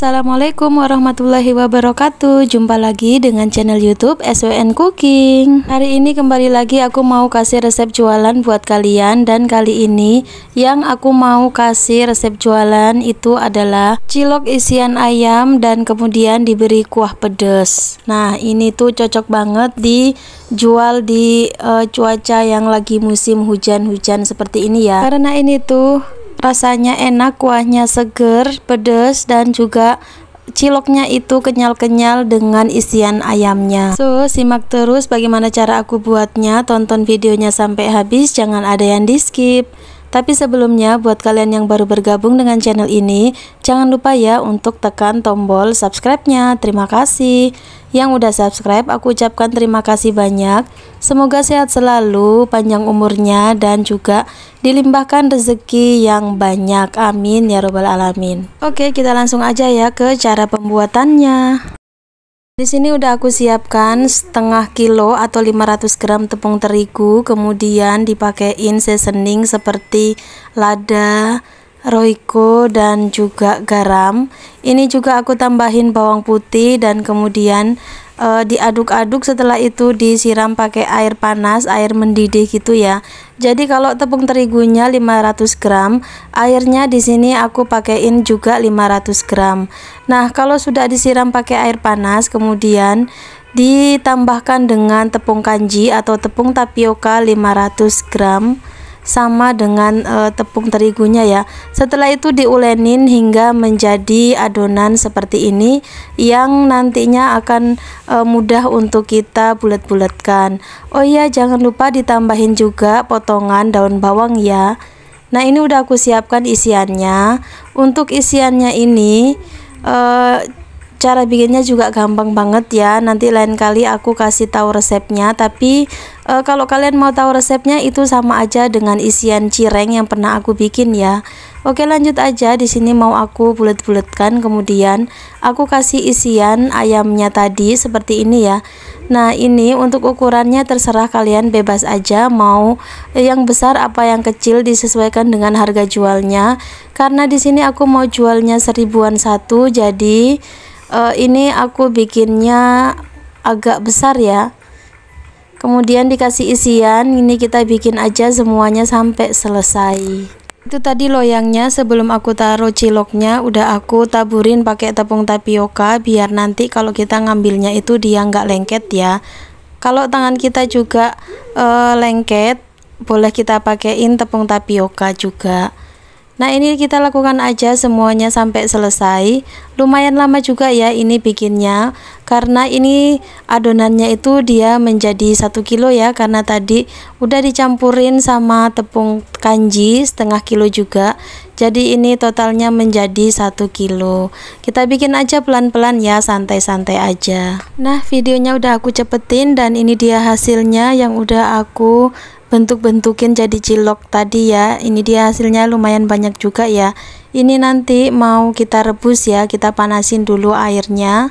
Assalamualaikum warahmatullahi wabarakatuh Jumpa lagi dengan channel youtube SWN Cooking Hari ini kembali lagi aku mau kasih resep jualan buat kalian Dan kali ini yang aku mau kasih resep jualan itu adalah Cilok isian ayam dan kemudian diberi kuah pedas Nah ini tuh cocok banget dijual di uh, cuaca yang lagi musim hujan-hujan seperti ini ya Karena ini tuh rasanya enak kuahnya seger pedas dan juga ciloknya itu kenyal-kenyal dengan isian ayamnya so simak terus bagaimana cara aku buatnya tonton videonya sampai habis jangan ada yang di skip tapi sebelumnya, buat kalian yang baru bergabung dengan channel ini, jangan lupa ya untuk tekan tombol subscribe-nya. Terima kasih. Yang udah subscribe, aku ucapkan terima kasih banyak. Semoga sehat selalu, panjang umurnya, dan juga dilimpahkan rezeki yang banyak. Amin ya robbal alamin. Oke, kita langsung aja ya ke cara pembuatannya. Di sini udah aku siapkan setengah kilo atau 500 gram tepung terigu, kemudian dipakein seasoning seperti lada, roiko dan juga garam. Ini juga aku tambahin bawang putih dan kemudian e, diaduk-aduk setelah itu disiram pakai air panas air mendidih gitu ya jadi kalau tepung terigunya 500 gram airnya di sini aku pakaiin juga 500 gram nah kalau sudah disiram pakai air panas kemudian ditambahkan dengan tepung kanji atau tepung tapioka 500 gram sama dengan e, tepung terigunya ya. Setelah itu diulenin hingga menjadi adonan seperti ini yang nantinya akan e, mudah untuk kita bulat-bulatkan. Oh iya, jangan lupa ditambahin juga potongan daun bawang ya. Nah, ini udah aku siapkan isiannya. Untuk isiannya ini e, cara bikinnya juga gampang banget ya nanti lain kali aku kasih tahu resepnya tapi e, kalau kalian mau tahu resepnya itu sama aja dengan isian cireng yang pernah aku bikin ya Oke lanjut aja di sini mau aku bulat-bulatkan kemudian aku kasih isian ayamnya tadi seperti ini ya Nah ini untuk ukurannya terserah kalian bebas aja mau yang besar apa yang kecil disesuaikan dengan harga jualnya karena di sini aku mau jualnya seribuan satu jadi e, ini aku bikinnya agak besar ya kemudian dikasih isian ini kita bikin aja semuanya sampai selesai itu tadi loyangnya sebelum aku taruh ciloknya udah aku taburin pakai tepung tapioka biar nanti kalau kita ngambilnya itu dia nggak lengket ya kalau tangan kita juga e, lengket boleh kita pakaiin tepung tapioka juga Nah ini kita lakukan aja semuanya sampai selesai Lumayan lama juga ya ini bikinnya Karena ini adonannya itu dia menjadi 1 kilo ya Karena tadi udah dicampurin sama tepung kanji setengah kilo juga Jadi ini totalnya menjadi 1 kilo Kita bikin aja pelan-pelan ya santai-santai aja Nah videonya udah aku cepetin dan ini dia hasilnya yang udah aku bentuk-bentukin jadi cilok tadi ya ini dia hasilnya lumayan banyak juga ya ini nanti mau kita rebus ya kita panasin dulu airnya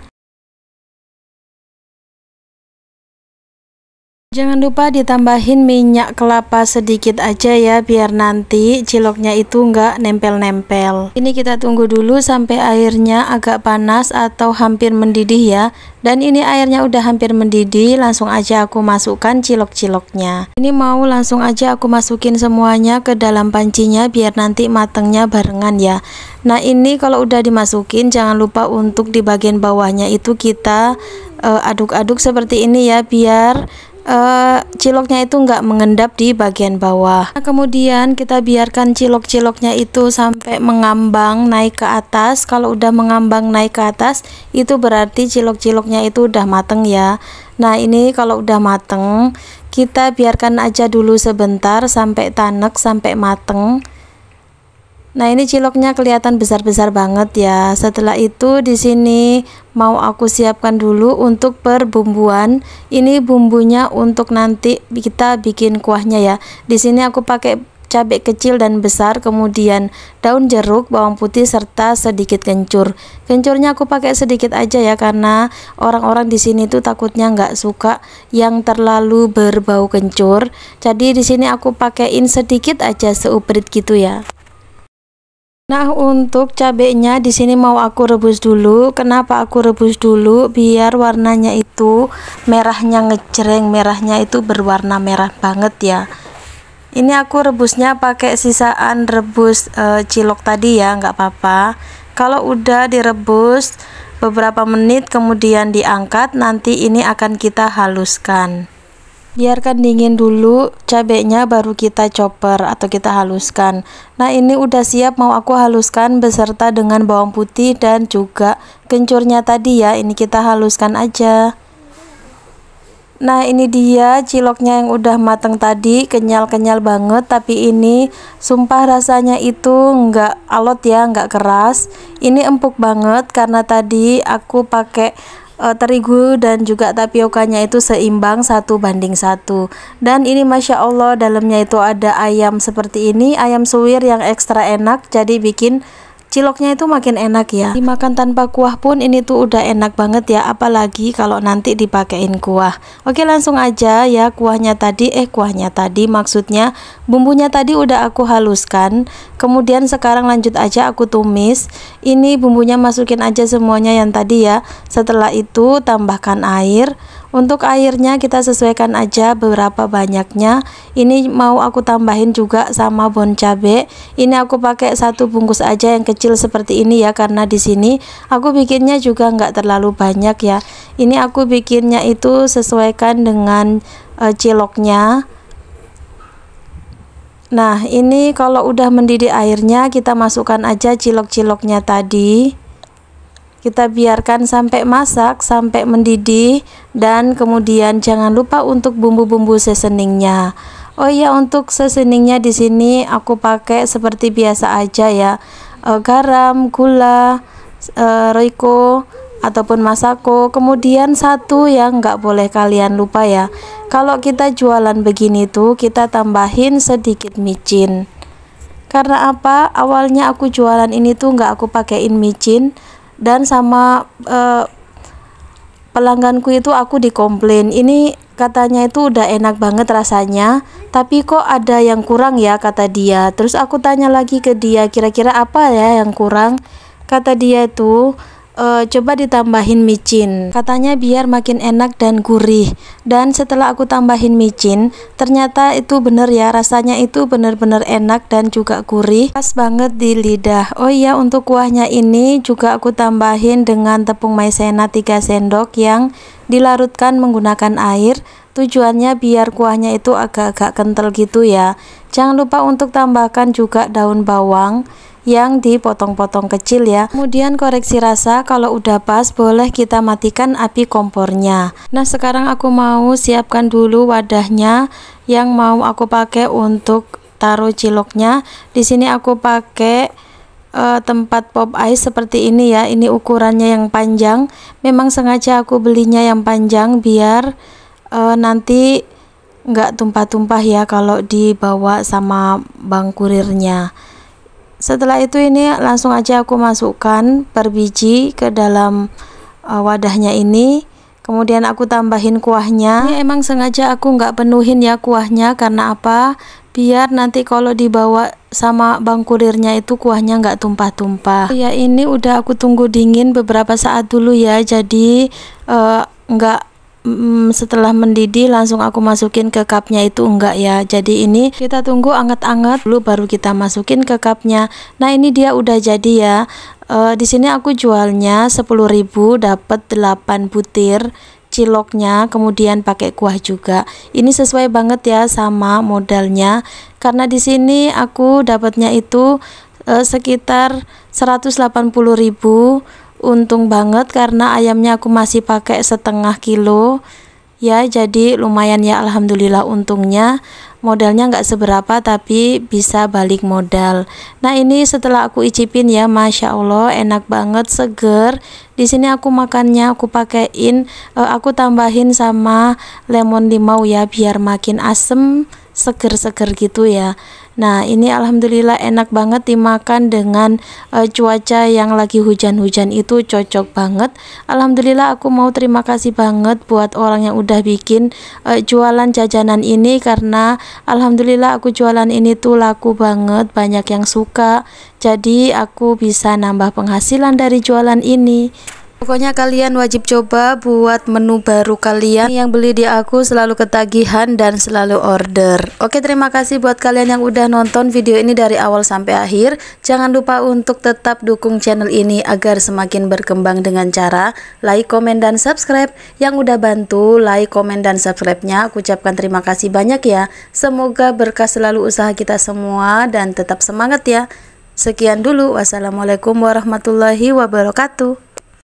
Jangan lupa ditambahin minyak kelapa sedikit aja ya biar nanti ciloknya itu nggak nempel-nempel ini kita tunggu dulu sampai airnya agak panas atau hampir mendidih ya dan ini airnya udah hampir mendidih langsung aja aku masukkan cilok-ciloknya ini mau langsung aja aku masukin semuanya ke dalam pancinya biar nanti matangnya barengan ya nah ini kalau udah dimasukin jangan lupa untuk di bagian bawahnya itu kita eh, aduk-aduk aduk -aduk seperti ini ya biar Eh, ciloknya itu nggak mengendap di bagian bawah nah, kemudian kita biarkan cilok-ciloknya itu sampai mengambang naik ke atas kalau udah mengambang naik ke atas itu berarti cilok-ciloknya itu udah mateng ya nah ini kalau udah mateng kita biarkan aja dulu sebentar sampai tanek sampai mateng Nah, ini ciloknya kelihatan besar-besar banget ya. Setelah itu di sini mau aku siapkan dulu untuk perbumbuan. Ini bumbunya untuk nanti kita bikin kuahnya ya. Di sini aku pakai cabai kecil dan besar, kemudian daun jeruk, bawang putih serta sedikit kencur. Kencurnya aku pakai sedikit aja ya karena orang-orang di sini tuh takutnya nggak suka yang terlalu berbau kencur. Jadi di sini aku pakaiin sedikit aja seuprit gitu ya. Nah, untuk cabenya di sini mau aku rebus dulu. Kenapa aku rebus dulu? Biar warnanya itu merahnya ngejreng, merahnya itu berwarna merah banget ya. Ini aku rebusnya pakai sisaan rebus e, cilok tadi ya, nggak apa-apa. Kalau udah direbus beberapa menit kemudian diangkat, nanti ini akan kita haluskan biarkan dingin dulu cabenya baru kita chopper atau kita haluskan nah ini udah siap mau aku haluskan beserta dengan bawang putih dan juga kencurnya tadi ya ini kita haluskan aja Nah ini dia ciloknya yang udah mateng tadi kenyal-kenyal banget tapi ini sumpah rasanya itu nggak alot ya nggak keras ini empuk banget karena tadi aku pakai uh, terigu dan juga tapiokanya itu seimbang satu banding satu dan ini masya Allah dalamnya itu ada ayam seperti ini ayam suwir yang ekstra enak jadi bikin ciloknya itu makin enak ya dimakan tanpa kuah pun ini tuh udah enak banget ya apalagi kalau nanti dipakein kuah oke langsung aja ya kuahnya tadi eh kuahnya tadi maksudnya bumbunya tadi udah aku haluskan kemudian sekarang lanjut aja aku tumis ini bumbunya masukin aja semuanya yang tadi ya setelah itu tambahkan air untuk airnya kita sesuaikan aja berapa banyaknya ini mau aku tambahin juga sama bon cabe ini aku pakai satu bungkus aja yang kecil kecil seperti ini ya karena di sini aku bikinnya juga nggak terlalu banyak ya ini aku bikinnya itu sesuaikan dengan uh, ciloknya nah ini kalau udah mendidih airnya kita masukkan aja cilok-ciloknya tadi kita biarkan sampai masak sampai mendidih dan kemudian jangan lupa untuk bumbu-bumbu seasoningnya oh iya untuk seasoningnya di sini aku pakai seperti biasa aja ya uh, garam, gula, uh, roiko ataupun masako. Kemudian satu yang nggak boleh kalian lupa ya. Kalau kita jualan begini tuh kita tambahin sedikit micin. Karena apa? Awalnya aku jualan ini tuh nggak aku pakaiin micin dan sama uh, pelangganku itu aku dikomplain ini katanya itu udah enak banget rasanya tapi kok ada yang kurang ya kata dia terus aku tanya lagi ke dia kira-kira apa ya yang kurang kata dia itu uh, coba ditambahin micin katanya biar makin enak dan gurih dan setelah aku tambahin micin ternyata itu bener ya rasanya itu bener-bener enak dan juga gurih pas banget di lidah oh iya untuk kuahnya ini juga aku tambahin dengan tepung maizena 3 sendok yang dilarutkan menggunakan air tujuannya biar kuahnya itu agak-agak kental gitu ya jangan lupa untuk tambahkan juga daun bawang yang dipotong-potong kecil ya kemudian koreksi rasa kalau udah pas boleh kita matikan api kompornya nah sekarang aku mau siapkan dulu wadahnya yang mau aku pakai untuk taruh ciloknya di sini aku pakai uh, tempat pop ice seperti ini ya ini ukurannya yang panjang memang sengaja aku belinya yang panjang biar uh, nanti nggak tumpah-tumpah ya kalau dibawa sama bang kurirnya setelah itu ini langsung aja aku masukkan per biji ke dalam uh, wadahnya ini kemudian aku tambahin kuahnya ini emang sengaja aku nggak penuhin ya kuahnya karena apa biar nanti kalau dibawa sama bang kurirnya itu kuahnya nggak tumpah-tumpah ya ini udah aku tunggu dingin beberapa saat dulu ya jadi eh, nggak uh, mm, setelah mendidih langsung aku masukin ke cupnya itu enggak ya jadi ini kita tunggu anget-anget dulu baru kita masukin ke cupnya nah ini dia udah jadi ya e, di sini aku jualnya 10.000 dapat 8 butir ciloknya kemudian pakai kuah juga ini sesuai banget ya sama modalnya karena di sini aku dapatnya itu e, sekitar 180.000 untung banget karena ayamnya aku masih pakai setengah kilo ya jadi lumayan ya alhamdulillah untungnya modalnya nggak seberapa tapi bisa balik modal nah ini setelah aku icipin ya masya allah enak banget seger di sini aku makannya aku pakein eh, aku tambahin sama lemon limau ya biar makin asem seger-seger gitu ya Nah ini alhamdulillah enak banget dimakan dengan uh, cuaca yang lagi hujan-hujan itu cocok banget Alhamdulillah aku mau terima kasih banget buat orang yang udah bikin uh, jualan jajanan ini Karena alhamdulillah aku jualan ini tuh laku banget banyak yang suka Jadi aku bisa nambah penghasilan dari jualan ini Pokoknya kalian wajib coba buat menu baru kalian yang beli di aku selalu ketagihan dan selalu order. Oke terima kasih buat kalian yang udah nonton video ini dari awal sampai akhir. Jangan lupa untuk tetap dukung channel ini agar semakin berkembang dengan cara like, komen, dan subscribe. Yang udah bantu like, komen, dan subscribe-nya aku ucapkan terima kasih banyak ya. Semoga berkah selalu usaha kita semua dan tetap semangat ya. Sekian dulu, wassalamualaikum warahmatullahi wabarakatuh.